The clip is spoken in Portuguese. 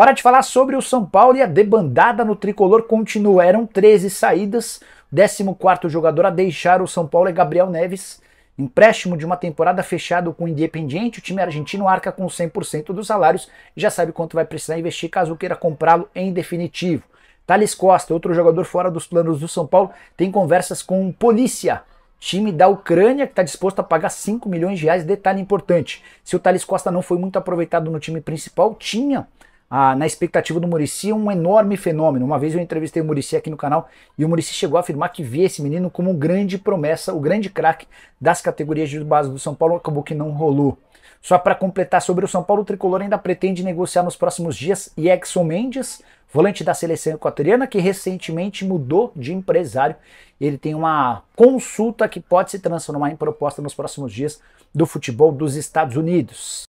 Hora de falar sobre o São Paulo e a debandada no tricolor continua. Eram 13 saídas, 14 jogador a deixar o São Paulo é Gabriel Neves. Empréstimo de uma temporada fechado com o Independiente, o time argentino arca com 100% dos salários e já sabe quanto vai precisar investir caso queira comprá-lo em definitivo. Thales Costa, outro jogador fora dos planos do São Paulo, tem conversas com um polícia, time da Ucrânia, que está disposto a pagar 5 milhões de reais. Detalhe importante: se o Thales Costa não foi muito aproveitado no time principal, tinha ah, na expectativa do Murici é um enorme fenômeno. Uma vez eu entrevistei o Murici aqui no canal e o Murici chegou a afirmar que via esse menino como um grande promessa, o grande craque das categorias de base do São Paulo. Acabou que não rolou. Só para completar sobre o São Paulo, o tricolor ainda pretende negociar nos próximos dias Exxon Mendes, volante da seleção equatoriana, que recentemente mudou de empresário. Ele tem uma consulta que pode se transformar em proposta nos próximos dias do futebol dos Estados Unidos.